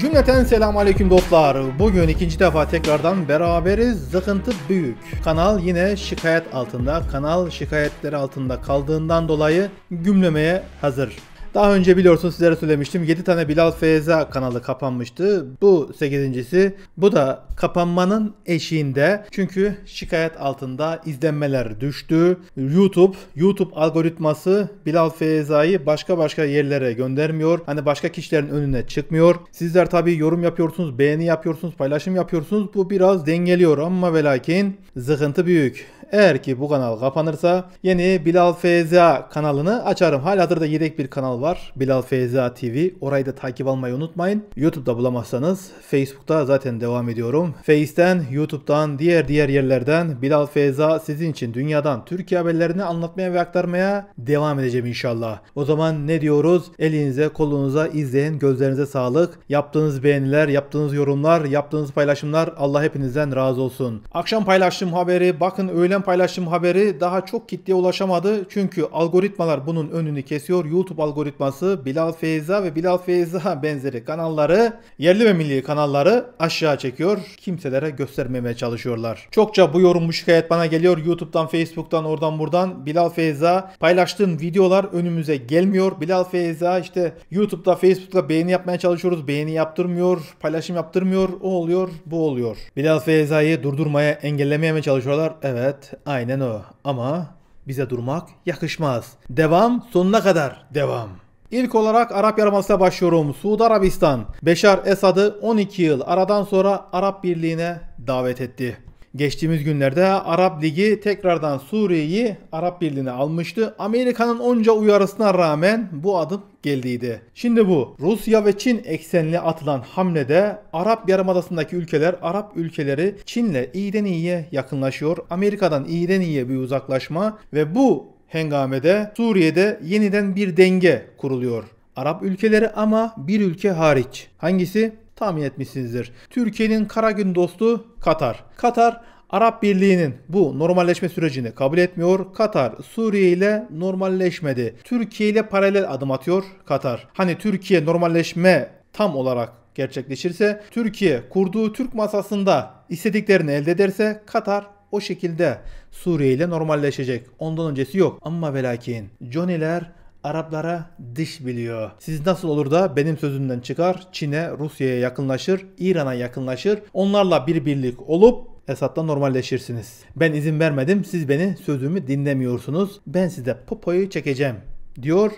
Cümleten selam aleyküm dostlar. Bugün ikinci defa tekrardan beraberiz. Zıkıntı büyük. Kanal yine şikayet altında. Kanal şikayetleri altında kaldığından dolayı gümlemeye hazır. Daha önce biliyorsunuz sizlere söylemiştim 7 tane Bilal Feyza kanalı kapanmıştı. Bu 8.si. Bu da kapanmanın eşiğinde. Çünkü şikayet altında izlenmeler düştü. YouTube, YouTube algoritması Bilal Feyza'yı başka başka yerlere göndermiyor. Hani başka kişilerin önüne çıkmıyor. Sizler tabii yorum yapıyorsunuz, beğeni yapıyorsunuz, paylaşım yapıyorsunuz. Bu biraz dengeliyor ama ve lakin zıkıntı büyük. Eğer ki bu kanal kapanırsa yeni Bilal Feyza kanalını açarım. Halihazırda yedek bir kanal var. Bilal Feyza TV. Orayı da takip almayı unutmayın. YouTube'da bulamazsanız Facebook'ta zaten devam ediyorum. Face'ten, YouTube'dan, diğer diğer yerlerden Bilal Feyza sizin için dünyadan Türkiye haberlerini anlatmaya ve aktarmaya devam edeceğim inşallah. O zaman ne diyoruz? Elinize, kolunuza, izleyin, gözlerinize sağlık. Yaptığınız beğeniler, yaptığınız yorumlar, yaptığınız paylaşımlar Allah hepinizden razı olsun. Akşam paylaştığım haberi bakın öyle Instagram'den paylaştığım haberi daha çok kitleye ulaşamadı. Çünkü algoritmalar bunun önünü kesiyor. YouTube algoritması Bilal Feyza ve Bilal Feyza benzeri kanalları, yerli ve milli kanalları aşağı çekiyor. Kimselere göstermemeye çalışıyorlar. Çokça bu yorum bu şikayet bana geliyor. YouTube'dan, Facebook'tan, oradan buradan. Bilal Feyza paylaştığın videolar önümüze gelmiyor. Bilal Feyza işte YouTube'da, Facebook'ta beğeni yapmaya çalışıyoruz. Beğeni yaptırmıyor, paylaşım yaptırmıyor. O oluyor, bu oluyor. Bilal Feyza'yı durdurmaya, engellemeye mi çalışıyorlar? Evet aynen o ama bize durmak yakışmaz. Devam sonuna kadar devam. İlk olarak Arap Yarımadası'na başlıyorum. Suudi Arabistan, Beşar Esad'ı 12 yıl aradan sonra Arap Birliği'ne davet etti. Geçtiğimiz günlerde Arap Ligi tekrardan Suriye'yi Arap Birliği'ne almıştı. Amerika'nın onca uyarısına rağmen bu adım geldiydi. Şimdi bu Rusya ve Çin eksenli atılan hamlede Arap Yarımadası'ndaki ülkeler Arap ülkeleri Çin'le iyiden iyiye yakınlaşıyor. Amerika'dan iyiden iyiye bir uzaklaşma ve bu hengamede Suriye'de yeniden bir denge kuruluyor. Arap ülkeleri ama bir ülke hariç. Hangisi? tahmin etmişsinizdir. Türkiye'nin kara gün dostu Katar. Katar Arap Birliği'nin bu normalleşme sürecini kabul etmiyor. Katar Suriye ile normalleşmedi. Türkiye ile paralel adım atıyor Katar. Hani Türkiye normalleşme tam olarak gerçekleşirse, Türkiye kurduğu Türk masasında istediklerini elde ederse Katar o şekilde Suriye ile normalleşecek. Ondan öncesi yok. Ama ve lakin Johnny'ler Araplara dış biliyor. Siz nasıl olur da benim sözümden çıkar, Çin'e, Rusya'ya yakınlaşır, İran'a yakınlaşır, onlarla bir birlik olup Esad'la normalleşirsiniz. Ben izin vermedim, siz beni sözümü dinlemiyorsunuz, ben size popoyu çekeceğim diyor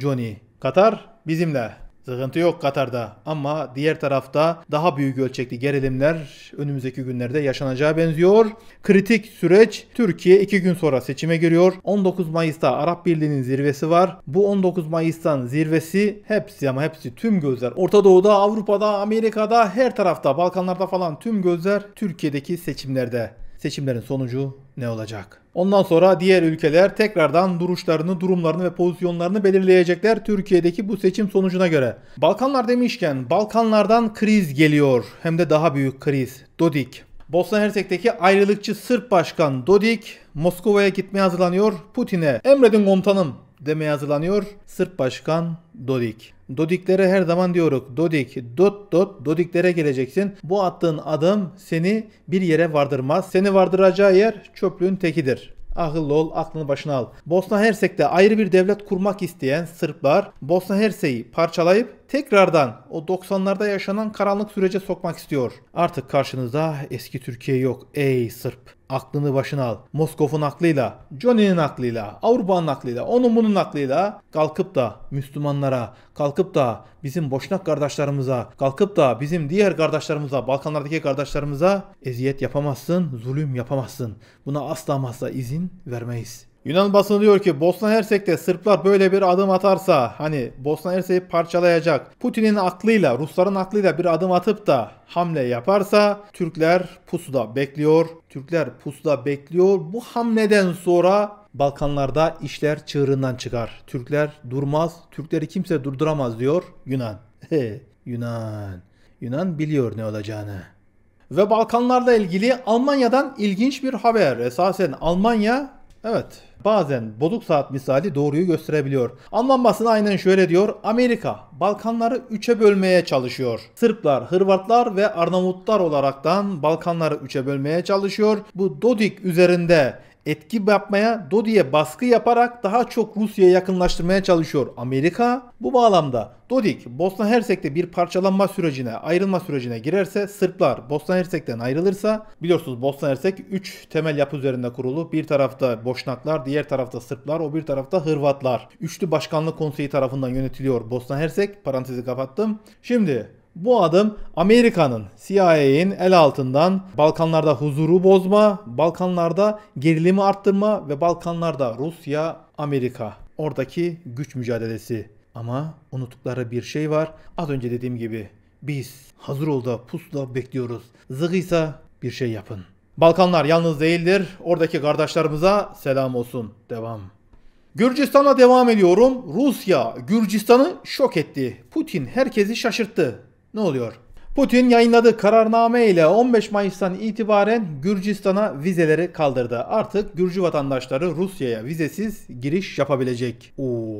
Johnny. Katar bizimle. Sıkıntı yok Katar'da ama diğer tarafta daha büyük ölçekli gerilimler önümüzdeki günlerde yaşanacağı benziyor. Kritik süreç Türkiye 2 gün sonra seçime giriyor. 19 Mayıs'ta Arap Birliği'nin zirvesi var. Bu 19 Mayıs'tan zirvesi hepsi ama hepsi tüm gözler. Orta Doğu'da, Avrupa'da, Amerika'da her tarafta, Balkanlarda falan tüm gözler Türkiye'deki seçimlerde seçimlerin sonucu ne olacak? Ondan sonra diğer ülkeler tekrardan duruşlarını, durumlarını ve pozisyonlarını belirleyecekler Türkiye'deki bu seçim sonucuna göre. Balkanlar demişken Balkanlardan kriz geliyor. Hem de daha büyük kriz. Dodik. Bosna Hersek'teki ayrılıkçı Sırp Başkan Dodik Moskova'ya gitmeye hazırlanıyor. Putin'e emredin komutanım demeye hazırlanıyor Sırp Başkan Dodik. Dodiklere her zaman diyoruz. Dodik, dot dot dodiklere geleceksin. Bu attığın adım seni bir yere vardırmaz. Seni vardıracağı yer çöplüğün tekidir. Ahıl ol, aklını başına al. Bosna Hersek'te ayrı bir devlet kurmak isteyen Sırplar Bosna Hersek'i parçalayıp tekrardan o 90'larda yaşanan karanlık sürece sokmak istiyor. Artık karşınızda eski Türkiye yok ey Sırp. Aklını başına al. Moskov'un aklıyla, Johnny'nin aklıyla, Avrupa'nın aklıyla, onun bunun aklıyla kalkıp da Müslümanlara, kalkıp da bizim boşnak kardeşlerimize, kalkıp da bizim diğer kardeşlerimize, Balkanlardaki kardeşlerimize eziyet yapamazsın, zulüm yapamazsın. Buna asla asla izin vermeyiz. Yunan basını diyor ki Bosna Hersek'te Sırplar böyle bir adım atarsa hani Bosna Hersek'i parçalayacak Putin'in aklıyla Rusların aklıyla bir adım atıp da hamle yaparsa Türkler pusuda bekliyor. Türkler pusuda bekliyor. Bu hamleden sonra Balkanlarda işler çığırından çıkar. Türkler durmaz. Türkleri kimse durduramaz diyor Yunan. Yunan. Yunan biliyor ne olacağını. Ve Balkanlarla ilgili Almanya'dan ilginç bir haber. Esasen Almanya evet bazen bozuk saat misali doğruyu gösterebiliyor. Alman basını aynen şöyle diyor. Amerika Balkanları üçe bölmeye çalışıyor. Sırplar, Hırvatlar ve Arnavutlar olaraktan Balkanları üçe bölmeye çalışıyor. Bu Dodik üzerinde etki yapmaya, Dodi'ye baskı yaparak daha çok Rusya'ya yakınlaştırmaya çalışıyor Amerika. Bu bağlamda Dodik, Bosna Hersek'te bir parçalanma sürecine, ayrılma sürecine girerse, Sırplar Bosna Hersek'ten ayrılırsa, biliyorsunuz Bosna Hersek 3 temel yapı üzerinde kurulu. Bir tarafta Boşnaklar, diğer tarafta Sırplar, o bir tarafta Hırvatlar. Üçlü Başkanlık Konseyi tarafından yönetiliyor Bosna Hersek. Parantezi kapattım. Şimdi bu adım Amerika'nın CIA'in el altından Balkanlarda huzuru bozma, Balkanlarda gerilimi arttırma ve Balkanlarda Rusya, Amerika oradaki güç mücadelesi. Ama unuttukları bir şey var. Az önce dediğim gibi biz hazır ol da pusla bekliyoruz. Zıgıysa bir şey yapın. Balkanlar yalnız değildir. Oradaki kardeşlerimize selam olsun. Devam. Gürcistan'a devam ediyorum. Rusya Gürcistan'ı şok etti. Putin herkesi şaşırttı ne oluyor? Putin yayınladığı kararname ile 15 Mayıs'tan itibaren Gürcistan'a vizeleri kaldırdı. Artık Gürcü vatandaşları Rusya'ya vizesiz giriş yapabilecek. Oo.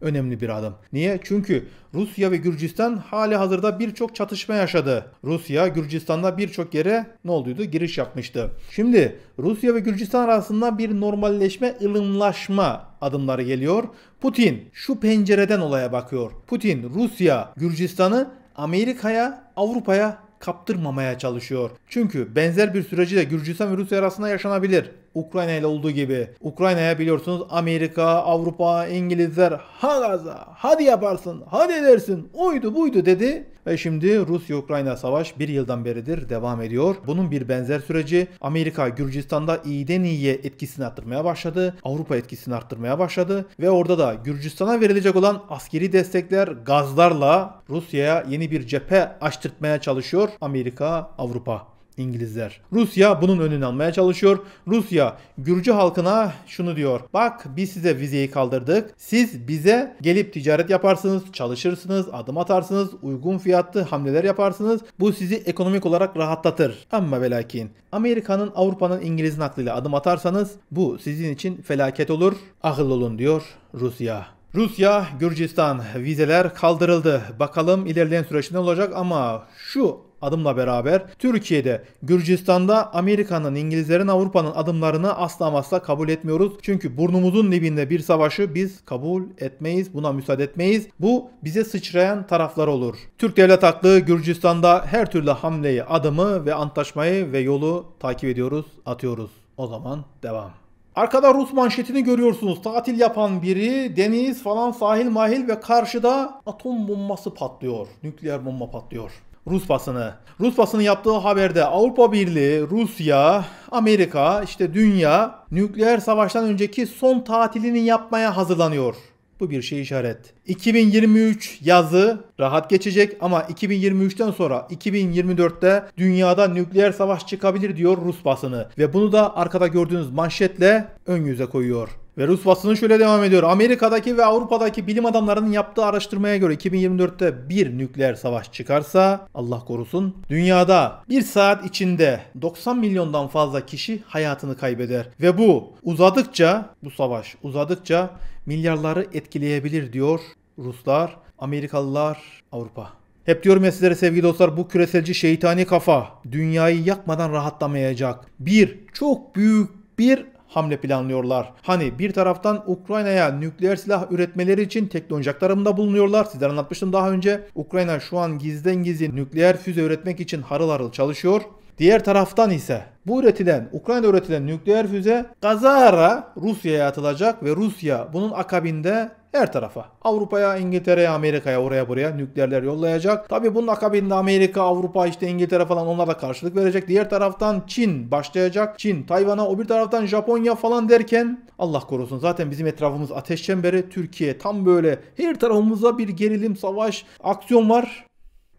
Önemli bir adım. Niye? Çünkü Rusya ve Gürcistan hali hazırda birçok çatışma yaşadı. Rusya Gürcistan'da birçok yere ne olduydu? Giriş yapmıştı. Şimdi Rusya ve Gürcistan arasında bir normalleşme, ılımlaşma adımları geliyor. Putin şu pencereden olaya bakıyor. Putin Rusya Gürcistan'ı Amerika'ya, Avrupa'ya kaptırmamaya çalışıyor. Çünkü benzer bir süreci de Gürcistan ve Rusya arasında yaşanabilir. Ukrayna ile olduğu gibi. Ukrayna'ya biliyorsunuz Amerika, Avrupa, İngilizler ha Gaza hadi yaparsın hadi edersin oydu buydu dedi. Ve şimdi Rusya-Ukrayna savaş bir yıldan beridir devam ediyor. Bunun bir benzer süreci Amerika Gürcistan'da iyiden iyiye etkisini arttırmaya başladı. Avrupa etkisini arttırmaya başladı. Ve orada da Gürcistan'a verilecek olan askeri destekler gazlarla Rusya'ya yeni bir cephe açtırtmaya çalışıyor Amerika, Avrupa. İngilizler. Rusya bunun önünü almaya çalışıyor. Rusya Gürcü halkına şunu diyor. Bak biz size vizeyi kaldırdık. Siz bize gelip ticaret yaparsınız, çalışırsınız, adım atarsınız, uygun fiyatlı hamleler yaparsınız. Bu sizi ekonomik olarak rahatlatır. Ama velakin Amerika'nın, Avrupa'nın, İngiliz'in aklıyla adım atarsanız bu sizin için felaket olur. Akıl olun diyor Rusya. Rusya, Gürcistan vizeler kaldırıldı. Bakalım ilerleyen süreç ne olacak ama şu adımla beraber Türkiye'de, Gürcistan'da Amerika'nın, İngilizlerin, Avrupa'nın adımlarını asla asla kabul etmiyoruz. Çünkü burnumuzun dibinde bir savaşı biz kabul etmeyiz, buna müsaade etmeyiz. Bu bize sıçrayan taraflar olur. Türk Devlet aklı Gürcistan'da her türlü hamleyi, adımı ve antlaşmayı ve yolu takip ediyoruz, atıyoruz. O zaman devam. Arkada Rus manşetini görüyorsunuz. Tatil yapan biri, deniz falan sahil mahil ve karşıda atom bombası patlıyor. Nükleer bomba patlıyor. Rus basını. Rus basını yaptığı haberde Avrupa Birliği, Rusya, Amerika, işte dünya nükleer savaştan önceki son tatilini yapmaya hazırlanıyor. Bu bir şey işaret. 2023 yazı rahat geçecek ama 2023'ten sonra 2024'te dünyada nükleer savaş çıkabilir diyor Rus basını. Ve bunu da arkada gördüğünüz manşetle ön yüze koyuyor. Ve Rus basını şöyle devam ediyor. Amerika'daki ve Avrupa'daki bilim adamlarının yaptığı araştırmaya göre 2024'te bir nükleer savaş çıkarsa Allah korusun dünyada bir saat içinde 90 milyondan fazla kişi hayatını kaybeder. Ve bu uzadıkça bu savaş uzadıkça milyarları etkileyebilir diyor Ruslar, Amerikalılar, Avrupa. Hep diyorum ya sizlere sevgili dostlar bu küreselci şeytani kafa dünyayı yakmadan rahatlamayacak. Bir çok büyük bir hamle planlıyorlar. Hani bir taraftan Ukrayna'ya nükleer silah üretmeleri için teknolojik aktarımda bulunuyorlar. Sizler anlatmıştım daha önce. Ukrayna şu an gizden gizli nükleer füze üretmek için harıl harıl çalışıyor. Diğer taraftan ise bu üretilen, Ukrayna üretilen nükleer füze kazara Rusya'ya atılacak ve Rusya bunun akabinde her tarafa. Avrupa'ya, İngiltere'ye, Amerika'ya, oraya buraya nükleerler yollayacak. Tabi bunun akabinde Amerika, Avrupa, işte İngiltere falan onlara karşılık verecek. Diğer taraftan Çin başlayacak. Çin, Tayvan'a, o bir taraftan Japonya falan derken Allah korusun zaten bizim etrafımız ateş çemberi. Türkiye tam böyle her tarafımıza bir gerilim, savaş, aksiyon var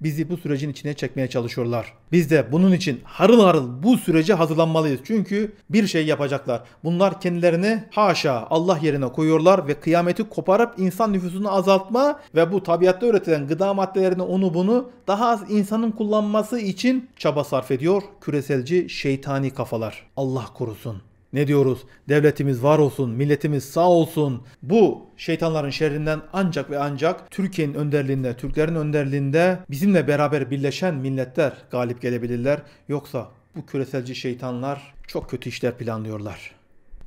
bizi bu sürecin içine çekmeye çalışıyorlar. Biz de bunun için harıl harıl bu sürece hazırlanmalıyız. Çünkü bir şey yapacaklar. Bunlar kendilerini haşa Allah yerine koyuyorlar ve kıyameti koparıp insan nüfusunu azaltma ve bu tabiatta üretilen gıda maddelerini onu bunu daha az insanın kullanması için çaba sarf ediyor küreselci şeytani kafalar. Allah korusun. Ne diyoruz? Devletimiz var olsun, milletimiz sağ olsun. Bu şeytanların şerrinden ancak ve ancak Türkiye'nin önderliğinde, Türklerin önderliğinde bizimle beraber birleşen milletler galip gelebilirler. Yoksa bu küreselci şeytanlar çok kötü işler planlıyorlar.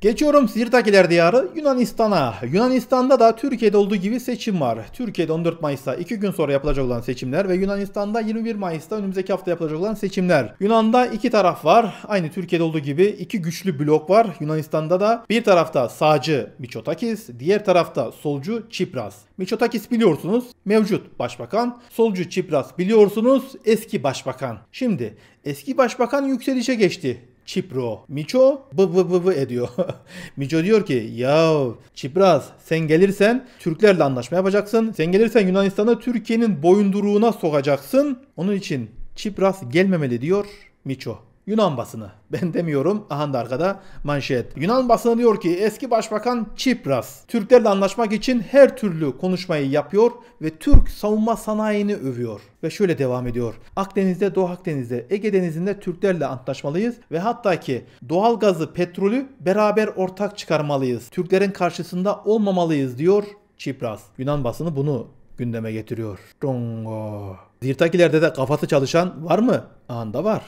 Geçiyorum Sirtakiler diyarı Yunanistan'a. Yunanistan'da da Türkiye'de olduğu gibi seçim var. Türkiye'de 14 Mayıs'ta 2 gün sonra yapılacak olan seçimler ve Yunanistan'da 21 Mayıs'ta önümüzdeki hafta yapılacak olan seçimler. Yunan'da iki taraf var. Aynı Türkiye'de olduğu gibi iki güçlü blok var. Yunanistan'da da bir tarafta sağcı Miçotakis, diğer tarafta solcu Çipras. Miçotakis biliyorsunuz mevcut başbakan. Solcu Çipras biliyorsunuz eski başbakan. Şimdi eski başbakan yükselişe geçti. Çipro Miço bı bı bı bı ediyor. Miço diyor ki ya Çipraz sen gelirsen Türklerle anlaşma yapacaksın. Sen gelirsen Yunanistan'ı Türkiye'nin boyunduruğuna sokacaksın. Onun için Çipras gelmemeli diyor Miço. Yunan basını. Ben demiyorum. Aha da arkada manşet. Yunan basını diyor ki eski başbakan Çipras Türklerle anlaşmak için her türlü konuşmayı yapıyor ve Türk savunma sanayini övüyor. Ve şöyle devam ediyor. Akdeniz'de, Doğu Akdeniz'de, Ege Denizi'nde Türklerle antlaşmalıyız ve hatta ki doğal gazı, petrolü beraber ortak çıkarmalıyız. Türklerin karşısında olmamalıyız diyor Çipras. Yunan basını bunu gündeme getiriyor. Dongo. Zirtakilerde de kafası çalışan var mı? Anda var.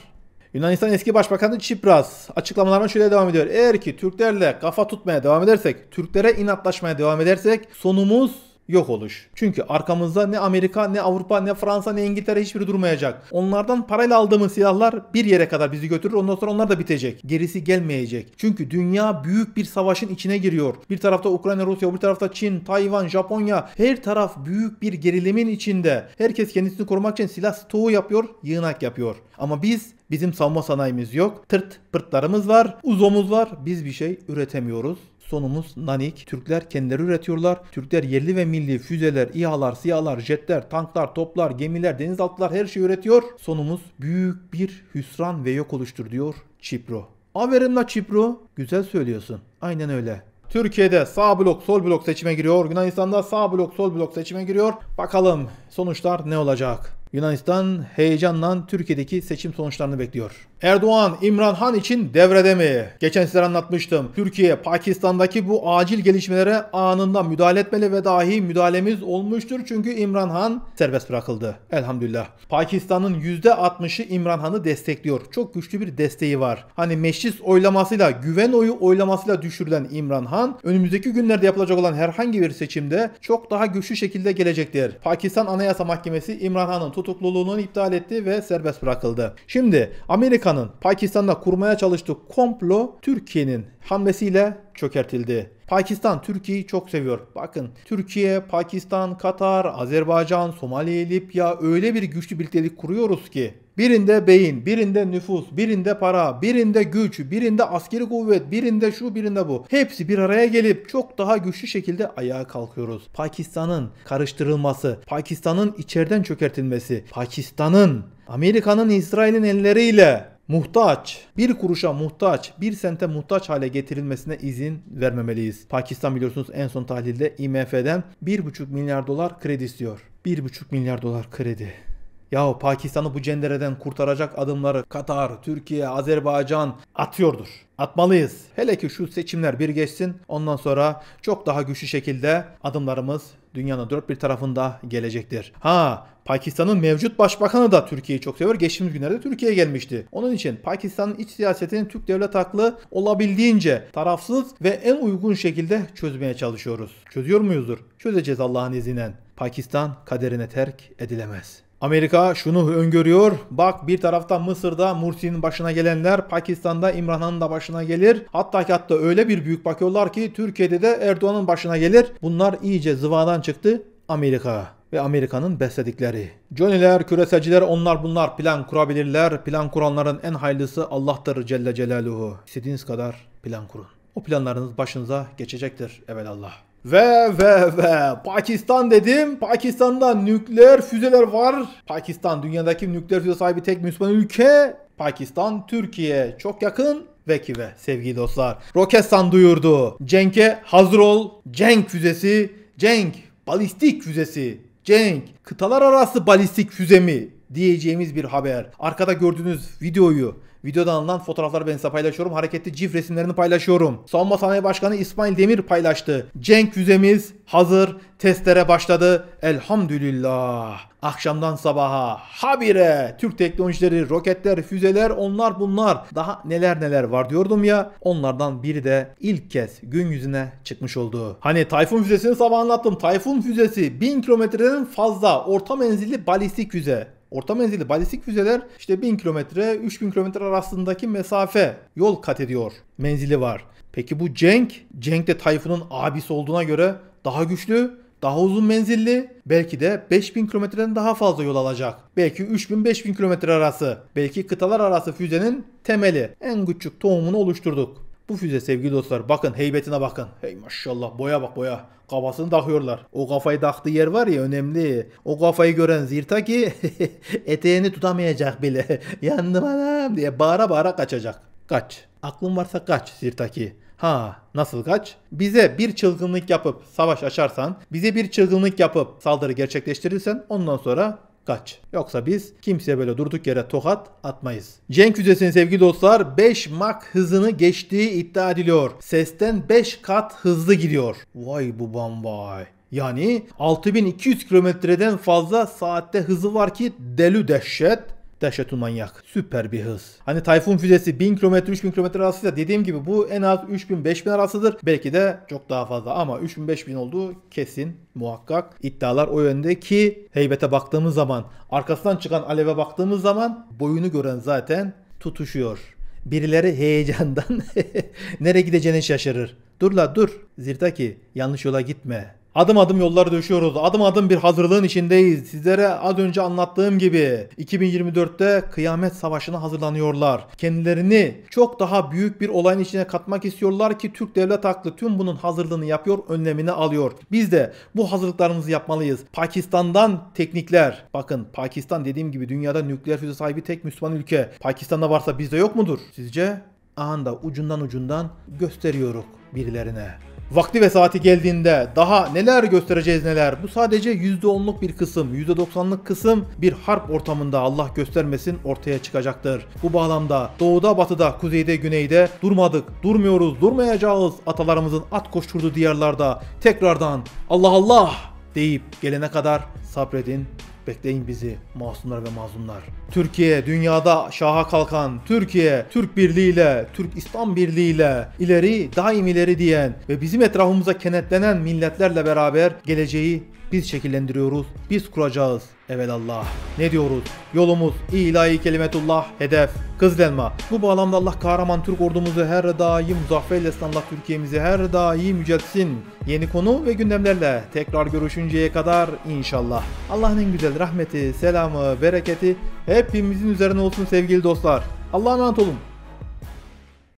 Yunanistan eski başbakanı Çipras açıklamalarına şöyle devam ediyor. Eğer ki Türklerle kafa tutmaya devam edersek, Türklere inatlaşmaya devam edersek sonumuz yok oluş. Çünkü arkamızda ne Amerika, ne Avrupa, ne Fransa, ne İngiltere hiçbiri durmayacak. Onlardan parayla aldığımız silahlar bir yere kadar bizi götürür. Ondan sonra onlar da bitecek. Gerisi gelmeyecek. Çünkü dünya büyük bir savaşın içine giriyor. Bir tarafta Ukrayna, Rusya, bir tarafta Çin, Tayvan, Japonya. Her taraf büyük bir gerilimin içinde. Herkes kendisini korumak için silah stoğu yapıyor, yığınak yapıyor. Ama biz Bizim savunma sanayimiz yok. Tırt pırtlarımız var. Uzomuz var. Biz bir şey üretemiyoruz. Sonumuz nanik. Türkler kendileri üretiyorlar. Türkler yerli ve milli füzeler, İHA'lar, SİHA'lar, jetler, tanklar, toplar, gemiler, denizaltılar her şey üretiyor. Sonumuz büyük bir hüsran ve yok oluştur diyor Çipro. Aferin la Çipro. Güzel söylüyorsun. Aynen öyle. Türkiye'de sağ blok sol blok seçime giriyor. Yunanistan'da sağ blok sol blok seçime giriyor. Bakalım sonuçlar ne olacak? Yunanistan heyecanla Türkiye'deki seçim sonuçlarını bekliyor. Erdoğan, İmran Han için devrede mi? Geçen sizlere anlatmıştım. Türkiye, Pakistan'daki bu acil gelişmelere anında müdahale etmeli ve dahi müdahalemiz olmuştur. Çünkü İmran Han serbest bırakıldı. Elhamdülillah. Pakistan'ın %60'ı İmran Han'ı destekliyor. Çok güçlü bir desteği var. Hani meclis oylamasıyla, güven oyu oylamasıyla düşürülen İmran Han, önümüzdeki günlerde yapılacak olan herhangi bir seçimde çok daha güçlü şekilde gelecektir. Pakistan Anayasa Mahkemesi İmran Han'ın tutukluluğunu iptal etti ve serbest bırakıldı. Şimdi Amerika'nın Pakistan'da kurmaya çalıştığı komplo Türkiye'nin hamlesiyle çökertildi. Pakistan Türkiye'yi çok seviyor. Bakın Türkiye, Pakistan, Katar, Azerbaycan, Somali, Libya öyle bir güçlü birliktelik kuruyoruz ki Birinde beyin, birinde nüfus, birinde para, birinde güç, birinde askeri kuvvet, birinde şu, birinde bu. Hepsi bir araya gelip çok daha güçlü şekilde ayağa kalkıyoruz. Pakistan'ın karıştırılması, Pakistan'ın içeriden çökertilmesi, Pakistan'ın Amerika'nın İsrail'in elleriyle muhtaç, bir kuruşa muhtaç, bir sente muhtaç hale getirilmesine izin vermemeliyiz. Pakistan biliyorsunuz en son tahlilde IMF'den 1,5 milyar dolar kredi istiyor. 1,5 milyar dolar kredi. Yahu Pakistan'ı bu cendereden kurtaracak adımları Katar, Türkiye, Azerbaycan atıyordur. Atmalıyız. Hele ki şu seçimler bir geçsin ondan sonra çok daha güçlü şekilde adımlarımız dünyanın dört bir tarafında gelecektir. Ha Pakistan'ın mevcut başbakanı da Türkiye'yi çok seviyor. Geçtiğimiz günlerde Türkiye'ye gelmişti. Onun için Pakistan'ın iç siyasetinin Türk devlet haklı olabildiğince tarafsız ve en uygun şekilde çözmeye çalışıyoruz. Çözüyor muyuzdur? Çözeceğiz Allah'ın izniyle. Pakistan kaderine terk edilemez. Amerika şunu öngörüyor. Bak bir tarafta Mısır'da Mursi'nin başına gelenler, Pakistan'da İmran Han'ın da başına gelir. Hatta ki hatta öyle bir büyük bakıyorlar ki Türkiye'de de Erdoğan'ın başına gelir. Bunlar iyice zıvadan çıktı Amerika ve Amerika'nın besledikleri. Johnny'ler, küreselciler onlar bunlar plan kurabilirler. Plan kuranların en hayırlısı Allah'tır Celle Celaluhu. İstediğiniz kadar plan kurun. O planlarınız başınıza geçecektir evelallah. Ve ve ve Pakistan dedim. Pakistan'da nükleer füzeler var. Pakistan dünyadaki nükleer füze sahibi tek Müslüman ülke. Pakistan Türkiye çok yakın ve kive sevgili dostlar. Roketsan duyurdu. Cenk'e hazır ol. Cenk füzesi. Cenk balistik füzesi. Cenk kıtalar arası balistik füze mi? diyeceğimiz bir haber. Arkada gördüğünüz videoyu Videodan alınan fotoğrafları ben size paylaşıyorum. Hareketli cif resimlerini paylaşıyorum. Savunma Sanayi Başkanı İsmail Demir paylaştı. Cenk füzemiz hazır. Testlere başladı. Elhamdülillah. Akşamdan sabaha habire Türk teknolojileri, roketler, füzeler onlar bunlar. Daha neler neler var diyordum ya. Onlardan biri de ilk kez gün yüzüne çıkmış oldu. Hani Tayfun füzesini sabah anlattım. Tayfun füzesi 1000 kilometreden fazla orta menzilli balistik füze. Orta menzilli balistik füzeler işte 1000 kilometre 3000 kilometre arasındaki mesafe yol kat ediyor. Menzili var. Peki bu Cenk, Cenk de Tayfun'un abisi olduğuna göre daha güçlü, daha uzun menzilli, belki de 5000 kilometreden daha fazla yol alacak. Belki 3000-5000 kilometre arası, belki kıtalar arası füzenin temeli. En küçük tohumunu oluşturduk. Bu füze sevgili dostlar bakın heybetine bakın. Hey maşallah boya bak boya. Kafasını takıyorlar. O kafayı taktığı yer var ya önemli. O kafayı gören Zirtaki eteğini tutamayacak bile. Yandım anam diye bağıra bağıra kaçacak. Kaç. Aklın varsa kaç Zirtaki. Ha nasıl kaç? Bize bir çılgınlık yapıp savaş açarsan, bize bir çılgınlık yapıp saldırı gerçekleştirirsen ondan sonra kaç. Yoksa biz kimseye böyle durduk yere tokat atmayız. Cenk Yüzesi'nin sevgili dostlar 5 mak hızını geçtiği iddia ediliyor. Sesten 5 kat hızlı gidiyor. Vay bu vay. Yani 6200 kilometreden fazla saatte hızı var ki delü dehşet. Dehşetül manyak. Süper bir hız. Hani Tayfun füzesi 1000 km 3000 km arasıysa dediğim gibi bu en az 3000-5000 arasıdır. Belki de çok daha fazla ama 3000-5000 olduğu kesin muhakkak. iddialar o yönde ki heybete baktığımız zaman arkasından çıkan aleve baktığımız zaman boyunu gören zaten tutuşuyor. Birileri heyecandan nereye gideceğini şaşırır. Dur la dur. Zirtaki yanlış yola gitme. Adım adım yolları döşüyoruz. Adım adım bir hazırlığın içindeyiz. Sizlere az önce anlattığım gibi 2024'te kıyamet savaşına hazırlanıyorlar. Kendilerini çok daha büyük bir olayın içine katmak istiyorlar ki Türk devlet aklı tüm bunun hazırlığını yapıyor, önlemini alıyor. Biz de bu hazırlıklarımızı yapmalıyız. Pakistan'dan teknikler. Bakın Pakistan dediğim gibi dünyada nükleer füze sahibi tek Müslüman ülke. Pakistan'da varsa bizde yok mudur? Sizce? Anda ucundan ucundan gösteriyoruz birilerine. Vakti ve saati geldiğinde daha neler göstereceğiz neler. Bu sadece %10'luk bir kısım, %90'lık kısım bir harp ortamında Allah göstermesin ortaya çıkacaktır. Bu bağlamda doğuda, batıda, kuzeyde, güneyde durmadık, durmuyoruz, durmayacağız. Atalarımızın at koşturduğu diyarlarda tekrardan Allah Allah deyip gelene kadar sabredin Bekleyin bizi masumlar ve mazlumlar. Türkiye dünyada şaha kalkan, Türkiye Türk birliğiyle, Türk İslam birliğiyle ileri daim ileri diyen ve bizim etrafımıza kenetlenen milletlerle beraber geleceği biz şekillendiriyoruz, biz kuracağız. Evelallah. Ne diyoruz? Yolumuz ilahi kelimetullah, hedef Kızılelma. Bu bağlamda Allah kahraman Türk ordumuzu her daim zaferle Allah Türkiye'mizi her daim yüceltsin. Yeni konu ve gündemlerle tekrar görüşünceye kadar inşallah. Allah'ın en güzel rahmeti, selamı, bereketi hepimizin üzerine olsun sevgili dostlar. Allah'a emanet olun.